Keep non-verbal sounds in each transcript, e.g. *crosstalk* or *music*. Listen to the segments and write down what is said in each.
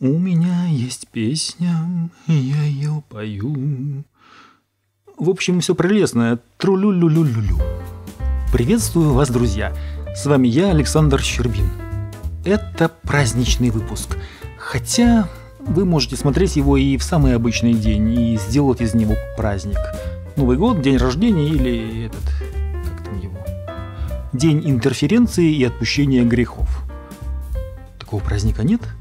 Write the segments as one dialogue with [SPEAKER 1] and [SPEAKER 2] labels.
[SPEAKER 1] У меня есть песня, я ее пою. В общем, все прелестное. Тру-лю-лю-лю-лю-лю. Приветствую вас, друзья. С вами я, Александр Щербин. Это праздничный выпуск. Хотя вы можете смотреть его и в самый обычный день, и сделать из него праздник. Новый год, день рождения или этот... Как там его? День интерференции и отпущения грехов. Такого праздника нет? –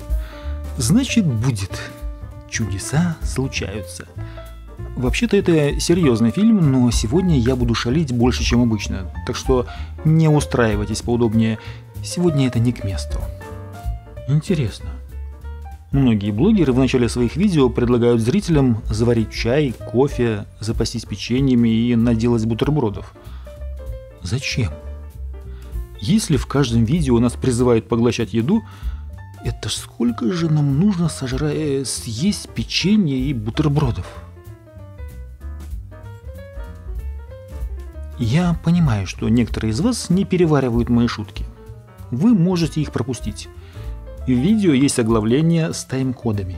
[SPEAKER 1] Значит, будет. Чудеса случаются. Вообще-то это серьезный фильм, но сегодня я буду шалить больше, чем обычно, так что не устраивайтесь поудобнее. Сегодня это не к месту. Интересно. Многие блогеры в начале своих видео предлагают зрителям заварить чай, кофе, запастись печеньями и наделать бутербродов. Зачем? Если в каждом видео нас призывают поглощать еду, это сколько же нам нужно сожра... Э, съесть печенье и бутербродов? Я понимаю, что некоторые из вас не переваривают мои шутки. Вы можете их пропустить. В видео есть оглавление с тайм-кодами.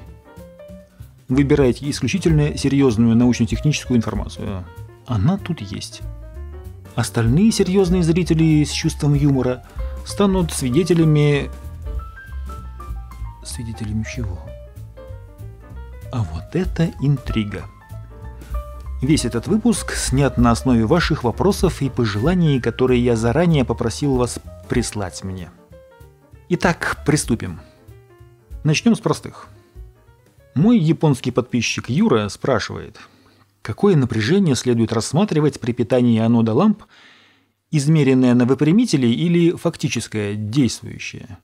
[SPEAKER 1] Выбирайте исключительно серьезную научно-техническую информацию. Она тут есть. Остальные серьезные зрители с чувством юмора станут свидетелями свидетелем чего. А вот это интрига. Весь этот выпуск снят на основе ваших вопросов и пожеланий, которые я заранее попросил вас прислать мне. Итак, приступим. Начнем с простых. Мой японский подписчик Юра спрашивает, какое напряжение следует рассматривать при питании анода ламп, измеренное на выпрямителе или фактическое, действующее?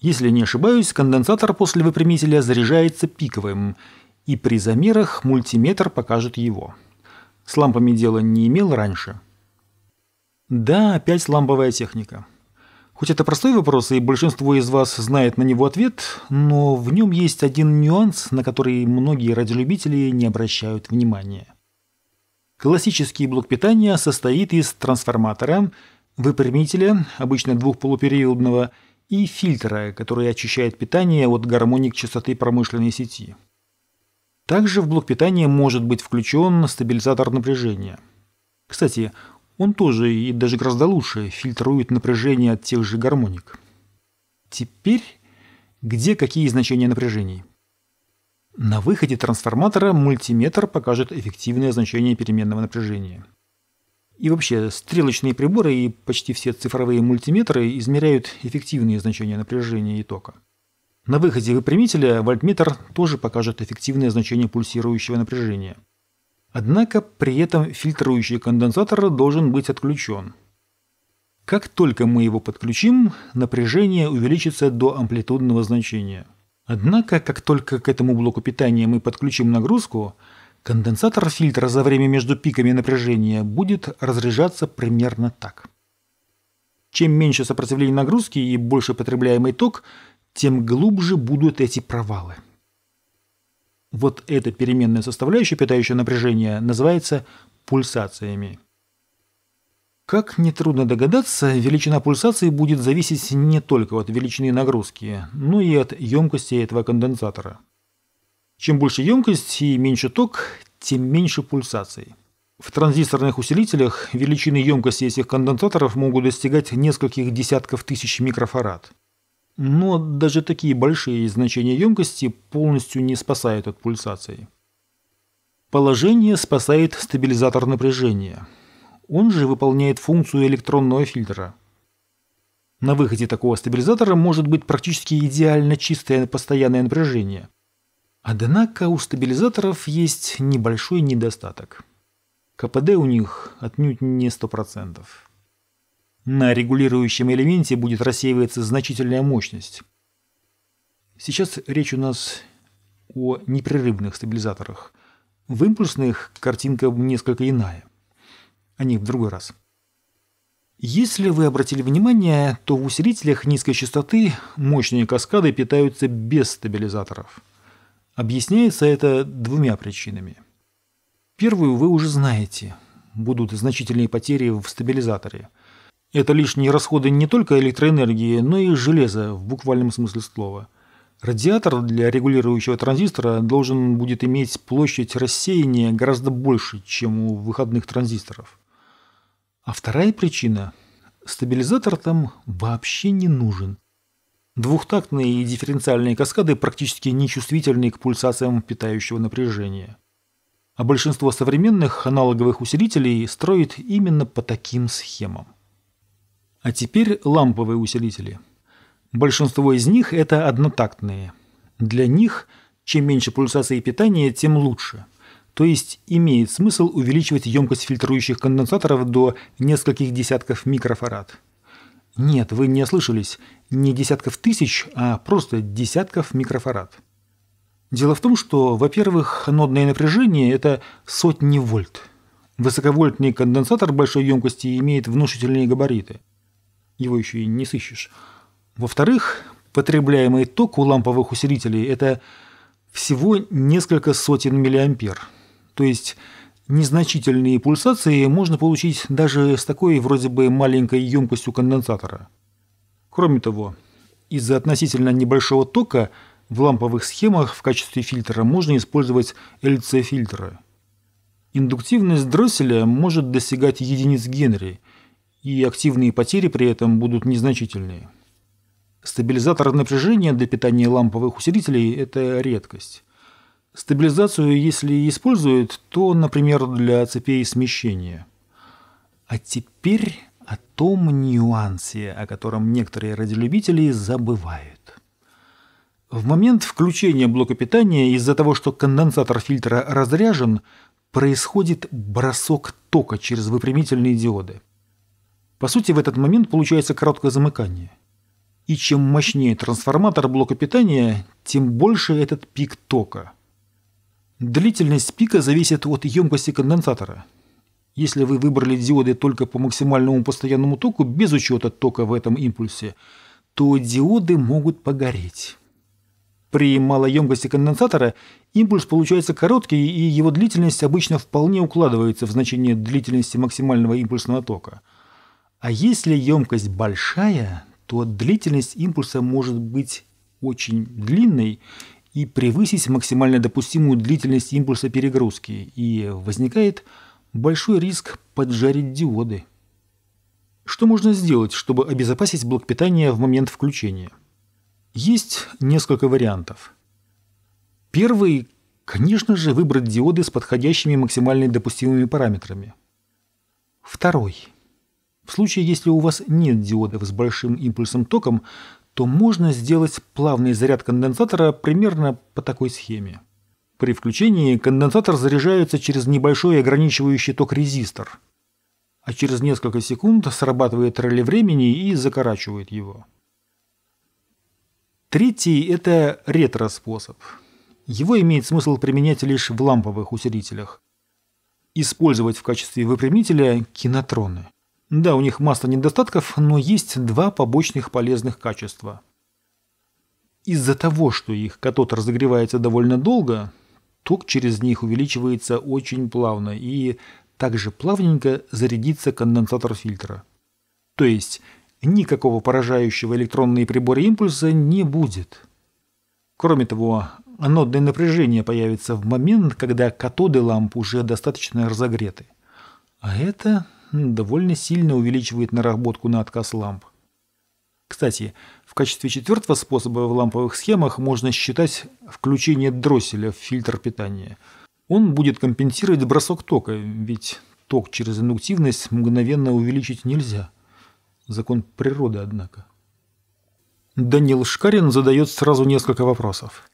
[SPEAKER 1] Если не ошибаюсь, конденсатор после выпрямителя заряжается пиковым, и при замерах мультиметр покажет его. С лампами дела не имел раньше. Да, опять ламповая техника. Хоть это простой вопрос, и большинство из вас знает на него ответ, но в нем есть один нюанс, на который многие радиолюбители не обращают внимания. Классический блок питания состоит из трансформатора, выпрямителя, обычно двухполупериодного, и и фильтра, который очищает питание от гармоник частоты промышленной сети. Также в блок питания может быть включен стабилизатор напряжения. Кстати, он тоже и даже гораздо лучше фильтрует напряжение от тех же гармоник. Теперь где какие значения напряжений? На выходе трансформатора мультиметр покажет эффективное значение переменного напряжения – и вообще, стрелочные приборы и почти все цифровые мультиметры измеряют эффективные значения напряжения и тока. На выходе выпрямителя вольтметр тоже покажет эффективное значение пульсирующего напряжения. Однако при этом фильтрующий конденсатор должен быть отключен. Как только мы его подключим, напряжение увеличится до амплитудного значения. Однако, как только к этому блоку питания мы подключим нагрузку – Конденсатор фильтра за время между пиками напряжения будет разряжаться примерно так. Чем меньше сопротивление нагрузки и больше потребляемый ток, тем глубже будут эти провалы. Вот эта переменная составляющая, питающего напряжения называется пульсациями. Как нетрудно догадаться, величина пульсации будет зависеть не только от величины нагрузки, но и от емкости этого конденсатора – чем больше емкость и меньше ток, тем меньше пульсаций. В транзисторных усилителях величины емкости этих конденсаторов могут достигать нескольких десятков тысяч микрофарад. Но даже такие большие значения емкости полностью не спасают от пульсаций. Положение спасает стабилизатор напряжения. Он же выполняет функцию электронного фильтра. На выходе такого стабилизатора может быть практически идеально чистое постоянное напряжение – Однако у стабилизаторов есть небольшой недостаток. КПД у них отнюдь не 100%. На регулирующем элементе будет рассеиваться значительная мощность. Сейчас речь у нас о непрерывных стабилизаторах. В импульсных картинка несколько иная. О них в другой раз. Если вы обратили внимание, то в усилителях низкой частоты мощные каскады питаются без стабилизаторов – Объясняется это двумя причинами. Первую вы уже знаете. Будут значительные потери в стабилизаторе. Это лишние расходы не только электроэнергии, но и железа в буквальном смысле слова. Радиатор для регулирующего транзистора должен будет иметь площадь рассеяния гораздо больше, чем у выходных транзисторов. А вторая причина – стабилизатор там вообще не нужен – Двухтактные и дифференциальные каскады практически нечувствительны к пульсациям питающего напряжения. А большинство современных аналоговых усилителей строит именно по таким схемам. А теперь ламповые усилители. Большинство из них это однотактные. Для них чем меньше пульсации питания, тем лучше. То есть имеет смысл увеличивать емкость фильтрующих конденсаторов до нескольких десятков микрофарад. Нет, вы не ослышались. Не десятков тысяч, а просто десятков микрофарад. Дело в том, что, во-первых, нодное напряжение – это сотни вольт. Высоковольтный конденсатор большой емкости имеет внушительные габариты. Его еще и не сыщешь. Во-вторых, потребляемый ток у ламповых усилителей – это всего несколько сотен миллиампер. То есть Незначительные пульсации можно получить даже с такой вроде бы маленькой емкостью конденсатора. Кроме того, из-за относительно небольшого тока в ламповых схемах в качестве фильтра можно использовать LC-фильтры. Индуктивность дросселя может достигать единиц Генри, и активные потери при этом будут незначительные. Стабилизатор напряжения для питания ламповых усилителей – это редкость. Стабилизацию, если используют, то, например, для цепей смещения. А теперь о том нюансе, о котором некоторые радиолюбители забывают. В момент включения блока питания из-за того, что конденсатор фильтра разряжен, происходит бросок тока через выпрямительные диоды. По сути, в этот момент получается короткое замыкание. И чем мощнее трансформатор блока питания, тем больше этот пик тока – Длительность пика зависит от емкости конденсатора. Если вы выбрали диоды только по максимальному постоянному току, без учета тока в этом импульсе, то диоды могут погореть. При малой емкости конденсатора импульс получается короткий, и его длительность обычно вполне укладывается в значение длительности максимального импульсного тока. А если емкость большая, то длительность импульса может быть очень длинной, и превысить максимально допустимую длительность импульса перегрузки, и возникает большой риск поджарить диоды. Что можно сделать, чтобы обезопасить блок питания в момент включения? Есть несколько вариантов. Первый – конечно же, выбрать диоды с подходящими максимально допустимыми параметрами. Второй – в случае, если у вас нет диодов с большим импульсом током, то можно сделать плавный заряд конденсатора примерно по такой схеме. При включении конденсатор заряжается через небольшой ограничивающий ток резистор, а через несколько секунд срабатывает реле времени и закорачивает его. Третий – это ретро-способ. Его имеет смысл применять лишь в ламповых усилителях. Использовать в качестве выпрямителя кинотроны. Да, у них масса недостатков, но есть два побочных полезных качества. Из-за того, что их катод разогревается довольно долго, ток через них увеличивается очень плавно и также плавненько зарядится конденсатор фильтра. То есть никакого поражающего электронные приборы импульса не будет. Кроме того, анодное напряжение появится в момент, когда катоды ламп уже достаточно разогреты. А это довольно сильно увеличивает наработку на отказ ламп. Кстати, в качестве четвертого способа в ламповых схемах можно считать включение дросселя в фильтр питания. Он будет компенсировать бросок тока, ведь ток через индуктивность мгновенно увеличить нельзя. Закон природы, однако. Данил Шкарин задает сразу несколько вопросов.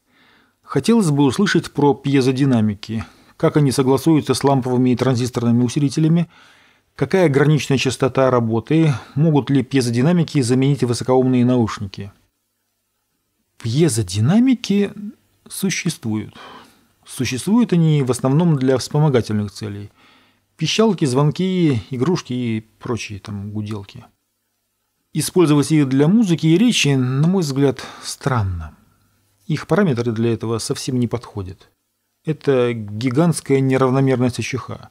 [SPEAKER 1] Хотелось бы услышать про пьезодинамики, как они согласуются с ламповыми и транзисторными усилителями, Какая граничная частота работы? Могут ли пьезодинамики заменить высокоумные наушники? Пьезодинамики существуют. Существуют они в основном для вспомогательных целей. Пищалки, звонки, игрушки и прочие там гуделки. Использовать их для музыки и речи, на мой взгляд, странно. Их параметры для этого совсем не подходят. Это гигантская неравномерность ощуха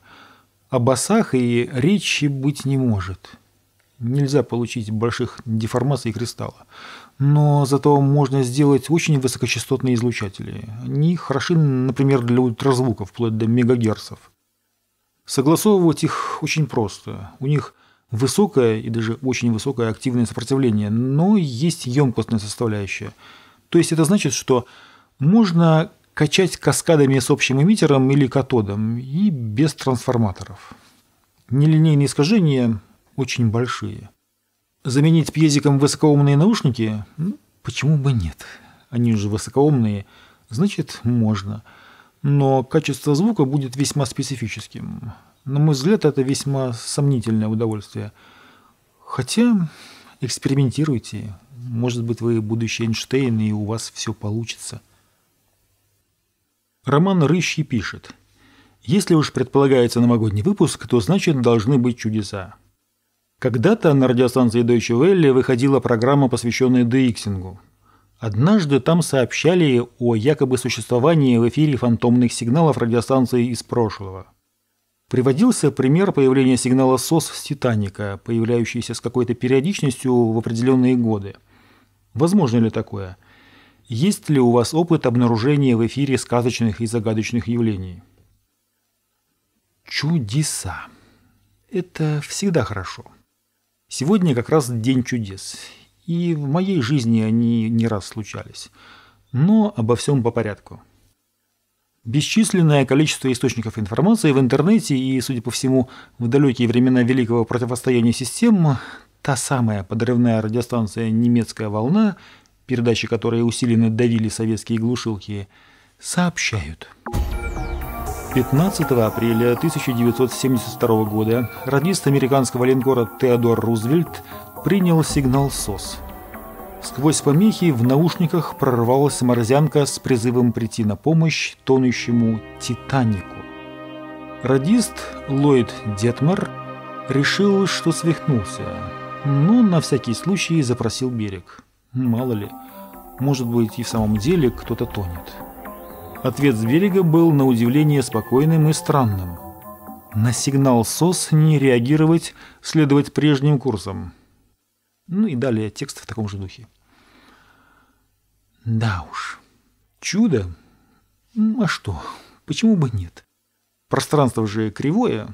[SPEAKER 1] о басах и речи быть не может. Нельзя получить больших деформаций кристалла. Но зато можно сделать очень высокочастотные излучатели. Они хороши, например, для ультразвуков, вплоть до мегагерцов. Согласовывать их очень просто. У них высокое и даже очень высокое активное сопротивление, но есть емкостная составляющая. То есть это значит, что можно качать каскадами с общим эмиттером или катодом и без трансформаторов. Нелинейные искажения очень большие. Заменить пьезиком высокоумные наушники? Ну, почему бы нет? Они же высокоумные, значит можно. Но качество звука будет весьма специфическим. На мой взгляд, это весьма сомнительное удовольствие. Хотя экспериментируйте. Может быть, вы будущий Эйнштейн, и у вас все получится. Роман Рыщий пишет. Если уж предполагается новогодний выпуск, то значит должны быть чудеса. Когда-то на радиостанции Deutsche Welle выходила программа, посвященная DXингу. Однажды там сообщали о якобы существовании в эфире фантомных сигналов радиостанции из прошлого. Приводился пример появления сигнала СОС с «Титаника», появляющийся с какой-то периодичностью в определенные годы. Возможно ли такое? Есть ли у вас опыт обнаружения в эфире сказочных и загадочных явлений? Чудеса. Это всегда хорошо. Сегодня как раз день чудес. И в моей жизни они не раз случались. Но обо всем по порядку. Бесчисленное количество источников информации в интернете и, судя по всему, в далекие времена великого противостояния систем, та самая подрывная радиостанция «Немецкая волна» передачи которые усиленно давили советские глушилки, сообщают. 15 апреля 1972 года радист американского линкора Теодор Рузвельт принял сигнал СОС. Сквозь помехи в наушниках прорвалась морзянка с призывом прийти на помощь тонущему «Титанику». Радист Ллойд Детмар решил, что свихнулся, но на всякий случай запросил берег. Мало ли, может быть и в самом деле кто-то тонет. Ответ с берега был на удивление спокойным и странным. На сигнал СОС не реагировать, следовать прежним курсам. Ну и далее текст в таком же духе. Да уж, чудо. Ну, а что, почему бы нет? Пространство же кривое.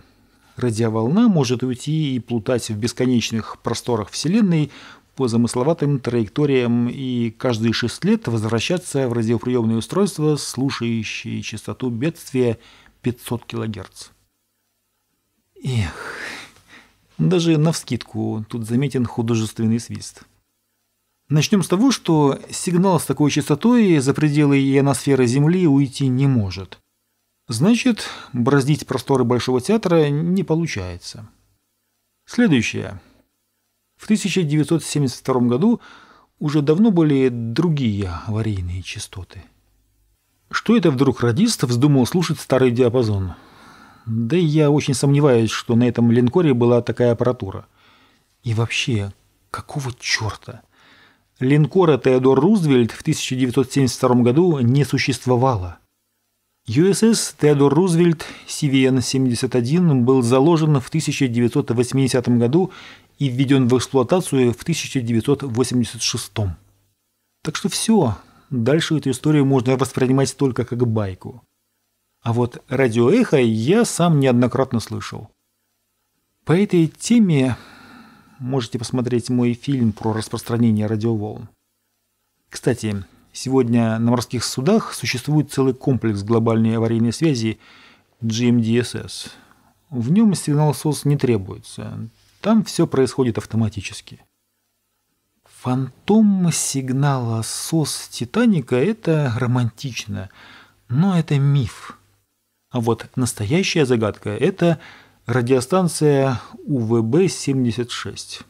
[SPEAKER 1] Радиоволна может уйти и плутать в бесконечных просторах Вселенной по замысловатым траекториям и каждые шесть лет возвращаться в радиоприемное устройство, слушающее частоту бедствия 500 кГц. Эх, даже навскидку тут заметен художественный свист. Начнем с того, что сигнал с такой частотой за пределы ионосферы Земли уйти не может. Значит, браздить просторы Большого театра не получается. Следующее. В 1972 году уже давно были другие аварийные частоты. Что это вдруг радист вздумал слушать старый диапазон? Да и я очень сомневаюсь, что на этом линкоре была такая аппаратура. И вообще, какого черта? Линкора Теодор Рузвельт в 1972 году не существовало. USS Теодор Рузвельт CVN-71 был заложен в 1980 году и введен в эксплуатацию в 1986. Так что все, дальше эту историю можно воспринимать только как байку. А вот радиоэхо я сам неоднократно слышал. По этой теме можете посмотреть мой фильм про распространение радиоволн. Кстати, сегодня на морских судах существует целый комплекс глобальной аварийной связи GMDSS. В нем сигнал СОС не требуется, там все происходит автоматически. Фантом сигнала СОС Титаника – это романтично, но это миф. А вот настоящая загадка – это радиостанция УВБ-76.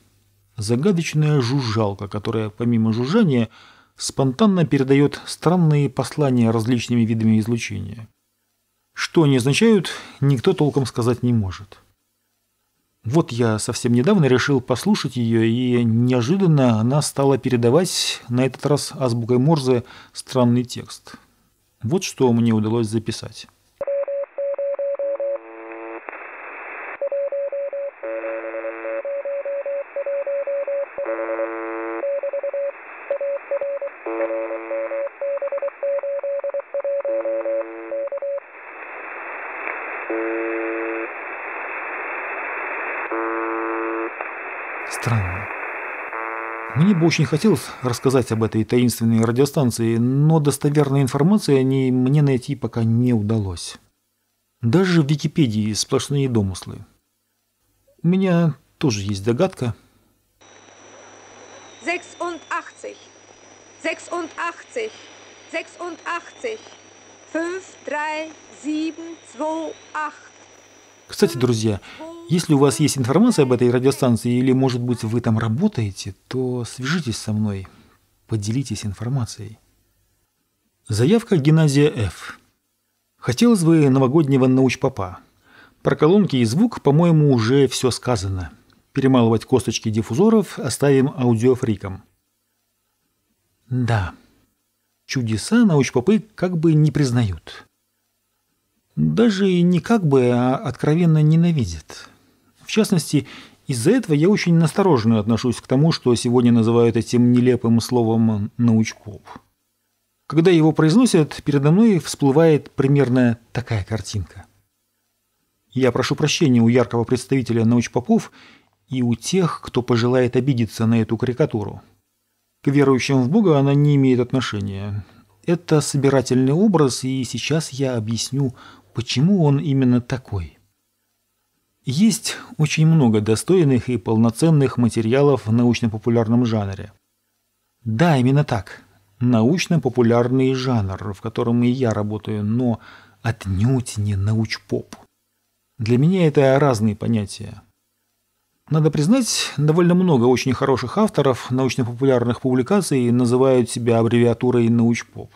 [SPEAKER 1] Загадочная жужжалка, которая помимо жужжания спонтанно передает странные послания различными видами излучения. Что они означают, никто толком сказать не может. Вот я совсем недавно решил послушать ее, и неожиданно она стала передавать, на этот раз азбукой Морзе, странный текст. Вот что мне удалось записать. thank you Странно. Мне бы очень хотелось рассказать об этой таинственной радиостанции, но достоверной информации о ней мне найти пока не удалось. Даже в Википедии сплошные домыслы. У меня тоже есть догадка. 86, 86, 86, 5, 3, 7, 2, 8. Кстати, друзья, если у вас есть информация об этой радиостанции или, может быть, вы там работаете, то свяжитесь со мной, поделитесь информацией. Заявка Геннадия Ф. Хотелось бы новогоднего научпопа. Про колонки и звук, по-моему, уже все сказано. Перемалывать косточки диффузоров оставим аудиофрикам. Да, чудеса научпопы как бы не признают. Даже не как бы, а откровенно ненавидит. В частности, из-за этого я очень настороженно отношусь к тому, что сегодня называют этим нелепым словом «научков». Когда его произносят, передо мной всплывает примерно такая картинка. Я прошу прощения у яркого представителя научпопов и у тех, кто пожелает обидеться на эту карикатуру. К верующим в Бога она не имеет отношения. Это собирательный образ, и сейчас я объясню почему он именно такой. Есть очень много достойных и полноценных материалов в научно-популярном жанре. Да, именно так. Научно-популярный жанр, в котором и я работаю, но отнюдь не научпоп. Для меня это разные понятия. Надо признать, довольно много очень хороших авторов научно-популярных публикаций называют себя аббревиатурой «научпоп».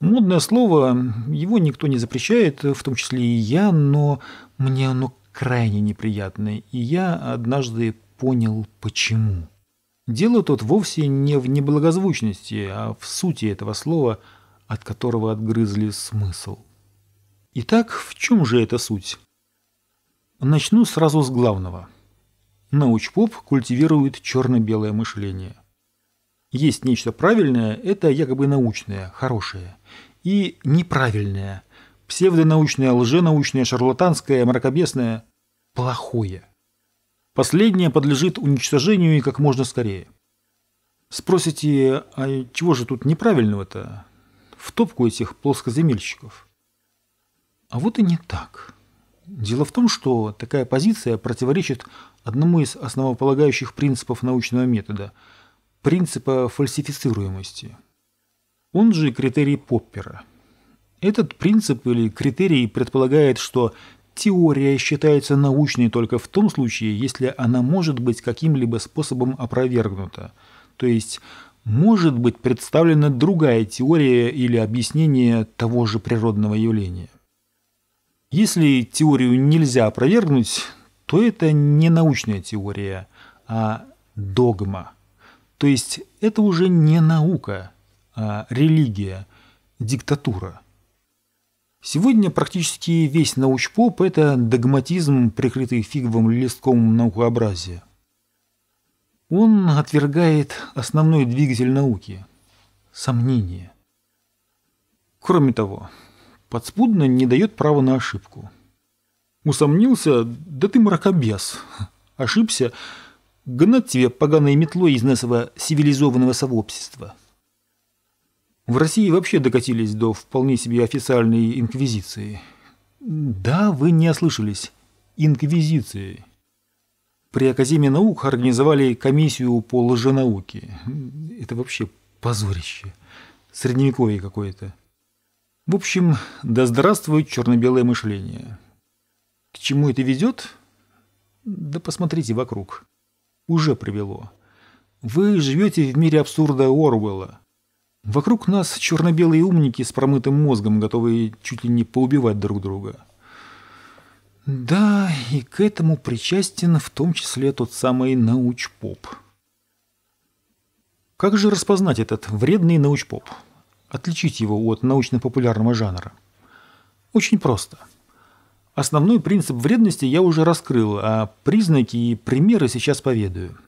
[SPEAKER 1] Модное слово, его никто не запрещает, в том числе и я, но мне оно крайне неприятное, и я однажды понял, почему. Дело тут вовсе не в неблагозвучности, а в сути этого слова, от которого отгрызли смысл. Итак, в чем же эта суть? Начну сразу с главного. Научпоп культивирует черно-белое мышление – есть нечто правильное, это якобы научное, хорошее, и неправильное, псевдонаучное, лженаучное, шарлатанское, мракобесное, плохое. Последнее подлежит уничтожению и как можно скорее. Спросите, а чего же тут неправильного-то? В топку этих плоскоземельщиков. А вот и не так. Дело в том, что такая позиция противоречит одному из основополагающих принципов научного метода – принципа фальсифицируемости. Он же критерий Поппера. Этот принцип или критерий предполагает, что теория считается научной только в том случае, если она может быть каким-либо способом опровергнута, то есть может быть представлена другая теория или объяснение того же природного явления. Если теорию нельзя опровергнуть, то это не научная теория, а догма – то есть это уже не наука, а религия, диктатура. Сегодня практически весь научпоп – это догматизм, прикрытый фиговым листком наукообразия. Он отвергает основной двигатель науки – сомнение. Кроме того, подспудно не дает права на ошибку. Усомнился – да ты мракобес. *laughs* Ошибся – гнать тебе поганой метлой из нашего цивилизованного сообщества. В России вообще докатились до вполне себе официальной инквизиции. Да, вы не ослышались. Инквизиции. При Академии наук организовали комиссию по лженауке. Это вообще позорище. Средневековье какое-то. В общем, да здравствует черно-белое мышление. К чему это ведет? Да посмотрите вокруг уже привело. Вы живете в мире абсурда Орвелла. Вокруг нас черно-белые умники с промытым мозгом, готовые чуть ли не поубивать друг друга. Да, и к этому причастен в том числе тот самый научпоп. Как же распознать этот вредный научпоп? Отличить его от научно-популярного жанра? Очень просто – Основной принцип вредности я уже раскрыл, а признаки и примеры сейчас поведаю.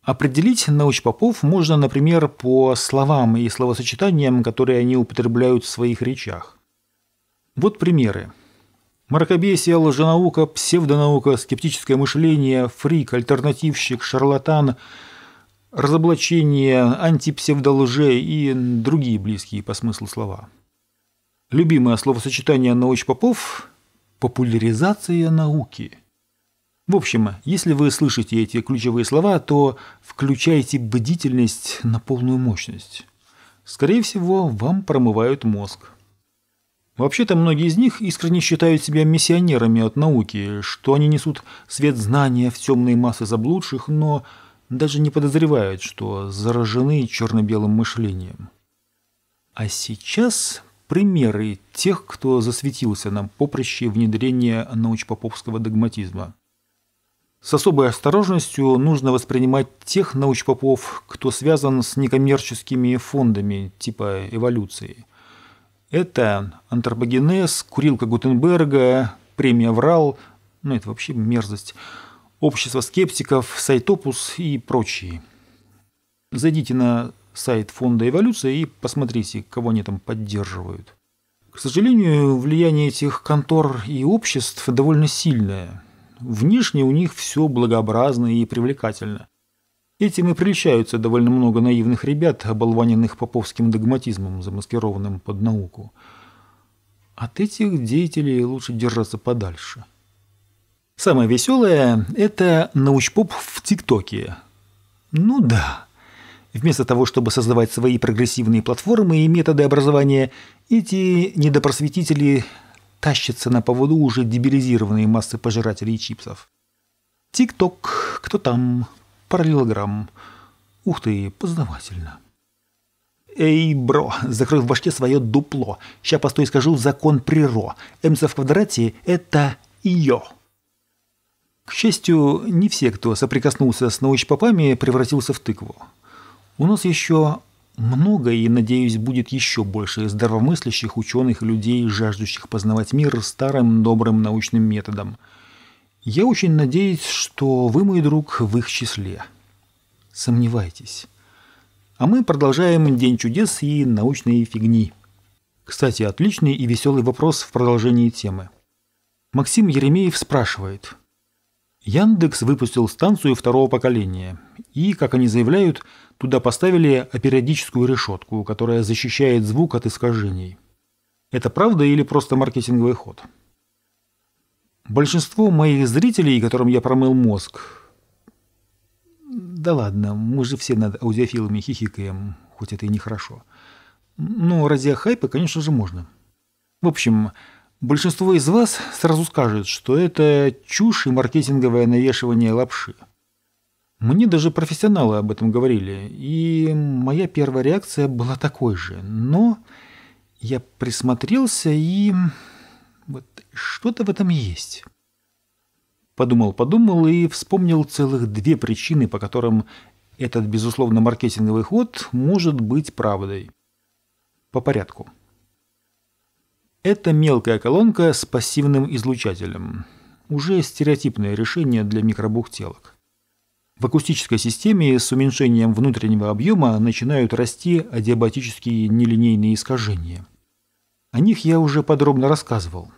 [SPEAKER 1] Определить научпопов можно, например, по словам и словосочетаниям, которые они употребляют в своих речах. Вот примеры. Мракобесие, лженаука, псевдонаука, скептическое мышление, фрик, альтернативщик, шарлатан, разоблачение, антипсевдолже и другие близкие по смыслу слова. Любимое словосочетание научпопов популяризация науки. В общем, если вы слышите эти ключевые слова, то включайте бдительность на полную мощность. Скорее всего, вам промывают мозг. Вообще-то многие из них искренне считают себя миссионерами от науки, что они несут свет знания в темные массы заблудших, но даже не подозревают, что заражены черно-белым мышлением. А сейчас примеры тех, кто засветился нам попроще внедрения научпоповского догматизма. С особой осторожностью нужно воспринимать тех научпопов, кто связан с некоммерческими фондами типа эволюции. Это антропогенез, курилка Гутенберга, премия Врал, ну это вообще мерзость, общество скептиков, сайтопус и прочие. Зайдите на сайт фонда «Эволюция» и посмотрите, кого они там поддерживают. К сожалению, влияние этих контор и обществ довольно сильное. Внешне у них все благообразно и привлекательно. Этим и прельщаются довольно много наивных ребят, оболваненных поповским догматизмом, замаскированным под науку. От этих деятелей лучше держаться подальше. Самое веселое – это научпоп в ТикТоке. Ну да, Вместо того, чтобы создавать свои прогрессивные платформы и методы образования, эти недопросветители тащатся на поводу уже дебилизированные массы пожирателей чипсов. Тик-ток, кто там? Параллелограмм. Ух ты, познавательно. Эй, бро, закрой в башке свое дупло. Ща постой скажу закон приро. МЦ в квадрате – это ее. К счастью, не все, кто соприкоснулся с научпопами, превратился в тыкву. У нас еще много и, надеюсь, будет еще больше здравомыслящих ученых и людей, жаждущих познавать мир старым добрым научным методом. Я очень надеюсь, что вы, мой друг, в их числе. Сомневайтесь. А мы продолжаем День чудес и научные фигни. Кстати, отличный и веселый вопрос в продолжении темы. Максим Еремеев спрашивает – Яндекс выпустил станцию второго поколения, и, как они заявляют, туда поставили апериодическую решетку, которая защищает звук от искажений. Это правда или просто маркетинговый ход? Большинство моих зрителей, которым я промыл мозг... Да ладно, мы же все над аудиофилами хихикаем, хоть это и нехорошо. Но ради хайпа, конечно же, можно. В общем, Большинство из вас сразу скажет, что это чушь и маркетинговое навешивание лапши. Мне даже профессионалы об этом говорили, и моя первая реакция была такой же. Но я присмотрелся и... вот что-то в этом есть. Подумал-подумал и вспомнил целых две причины, по которым этот, безусловно, маркетинговый ход может быть правдой. По порядку. Это мелкая колонка с пассивным излучателем. Уже стереотипное решение для микробухтелок. В акустической системе с уменьшением внутреннего объема начинают расти адиабатические нелинейные искажения. О них я уже подробно рассказывал.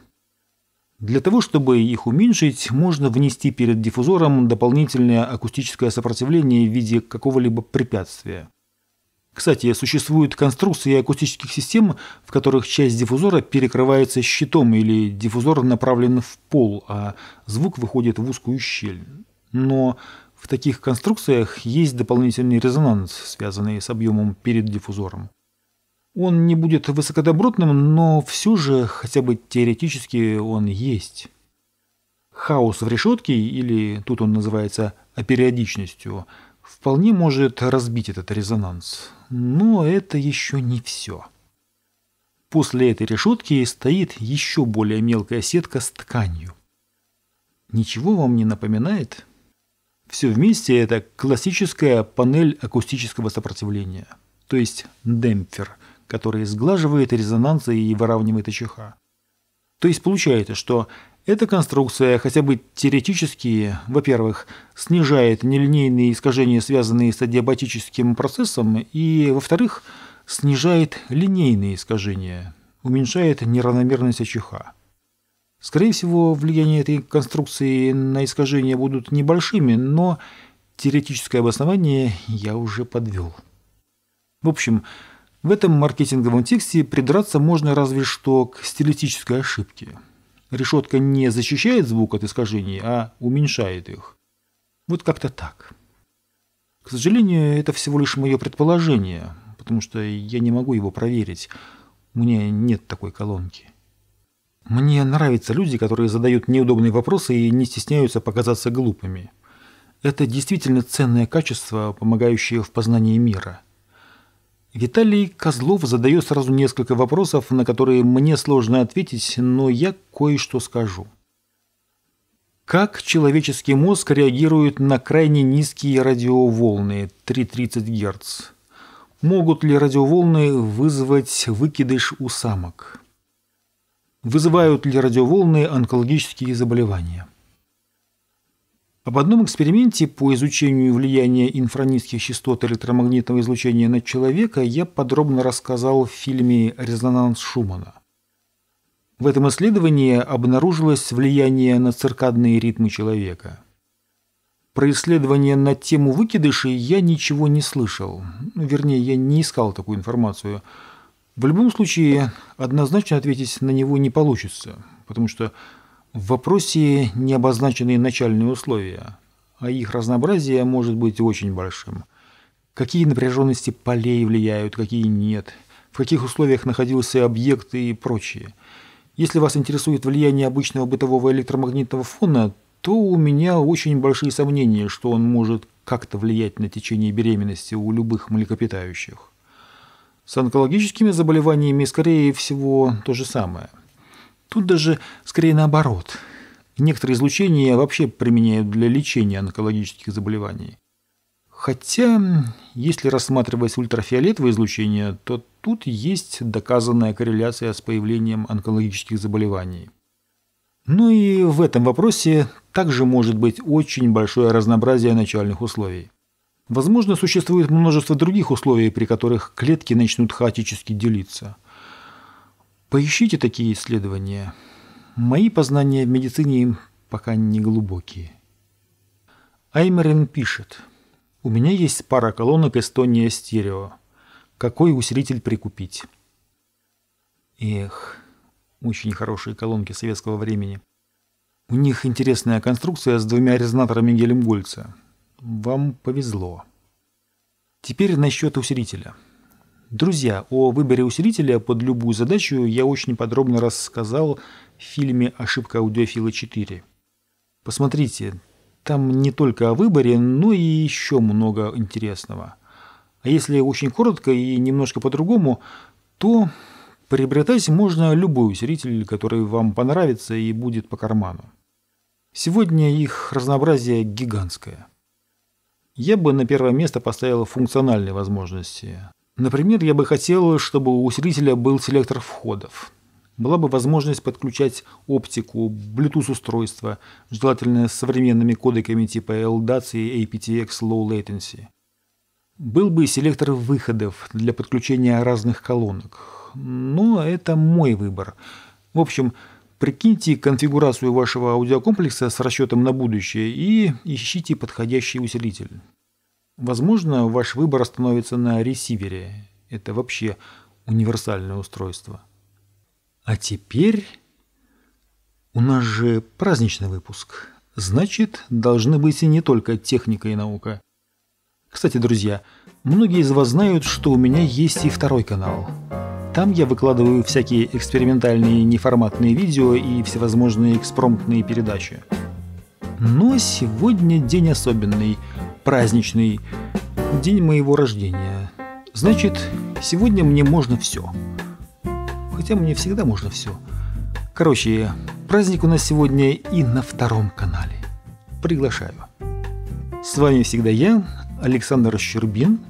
[SPEAKER 1] Для того, чтобы их уменьшить, можно внести перед диффузором дополнительное акустическое сопротивление в виде какого-либо препятствия. Кстати, существуют конструкции акустических систем, в которых часть диффузора перекрывается щитом или диффузор направлен в пол, а звук выходит в узкую щель. Но в таких конструкциях есть дополнительный резонанс, связанный с объемом перед диффузором. Он не будет высокодобротным, но все же, хотя бы теоретически, он есть. Хаос в решетке, или тут он называется апериодичностью – вполне может разбить этот резонанс. Но это еще не все. После этой решетки стоит еще более мелкая сетка с тканью. Ничего вам не напоминает? Все вместе это классическая панель акустического сопротивления, то есть демпфер, который сглаживает резонансы и выравнивает АЧХ. То есть получается, что эта конструкция, хотя бы теоретически, во-первых, снижает нелинейные искажения, связанные с адиабатическим процессом, и, во-вторых, снижает линейные искажения, уменьшает неравномерность ОЧХ. Скорее всего, влияние этой конструкции на искажения будут небольшими, но теоретическое обоснование я уже подвел. В общем, в этом маркетинговом тексте придраться можно разве что к стилистической ошибке – решетка не защищает звук от искажений, а уменьшает их. Вот как-то так. К сожалению, это всего лишь мое предположение, потому что я не могу его проверить. У меня нет такой колонки. Мне нравятся люди, которые задают неудобные вопросы и не стесняются показаться глупыми. Это действительно ценное качество, помогающее в познании мира – Виталий Козлов задает сразу несколько вопросов, на которые мне сложно ответить, но я кое-что скажу. Как человеческий мозг реагирует на крайне низкие радиоволны 330 Гц? Могут ли радиоволны вызвать выкидыш у самок? Вызывают ли радиоволны онкологические заболевания? Об одном эксперименте по изучению влияния инфранизких частот электромагнитного излучения на человека я подробно рассказал в фильме «Резонанс Шумана». В этом исследовании обнаружилось влияние на циркадные ритмы человека. Про исследование на тему выкидышей я ничего не слышал. Ну, вернее, я не искал такую информацию. В любом случае, однозначно ответить на него не получится, потому что в вопросе не обозначены начальные условия, а их разнообразие может быть очень большим. Какие напряженности полей влияют, какие нет, в каких условиях находился объект и прочее. Если вас интересует влияние обычного бытового электромагнитного фона, то у меня очень большие сомнения, что он может как-то влиять на течение беременности у любых млекопитающих. С онкологическими заболеваниями, скорее всего, то же самое – Тут даже скорее наоборот. Некоторые излучения вообще применяют для лечения онкологических заболеваний. Хотя, если рассматривать ультрафиолетовое излучение, то тут есть доказанная корреляция с появлением онкологических заболеваний. Ну и в этом вопросе также может быть очень большое разнообразие начальных условий. Возможно, существует множество других условий, при которых клетки начнут хаотически делиться – Поищите такие исследования. Мои познания в медицине пока не глубокие. Аймерин пишет. У меня есть пара колонок Эстония стерео. Какой усилитель прикупить? Эх, очень хорошие колонки советского времени. У них интересная конструкция с двумя резонаторами Гельмгольца. Вам повезло. Теперь насчет усилителя. Друзья, о выборе усилителя под любую задачу я очень подробно рассказал в фильме «Ошибка аудиофила 4». Посмотрите, там не только о выборе, но и еще много интересного. А если очень коротко и немножко по-другому, то приобретать можно любой усилитель, который вам понравится и будет по карману. Сегодня их разнообразие гигантское. Я бы на первое место поставил функциональные возможности. Например, я бы хотел, чтобы у усилителя был селектор входов. Была бы возможность подключать оптику, Bluetooth-устройство, желательно с современными кодеками типа LDAC и aptX Low Latency. Был бы селектор выходов для подключения разных колонок. Но это мой выбор. В общем, прикиньте конфигурацию вашего аудиокомплекса с расчетом на будущее и ищите подходящий усилитель. Возможно, ваш выбор остановится на ресивере. Это вообще универсальное устройство. А теперь... У нас же праздничный выпуск. Значит, должны быть и не только техника и наука. Кстати, друзья, многие из вас знают, что у меня есть и второй канал. Там я выкладываю всякие экспериментальные неформатные видео и всевозможные экспромтные передачи. Но сегодня день особенный – праздничный день моего рождения. Значит, сегодня мне можно все. Хотя мне всегда можно все. Короче, праздник у нас сегодня и на втором канале. Приглашаю. С вами всегда я, Александр Щербин.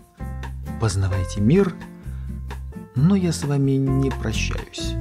[SPEAKER 1] Познавайте мир, но я с вами не прощаюсь.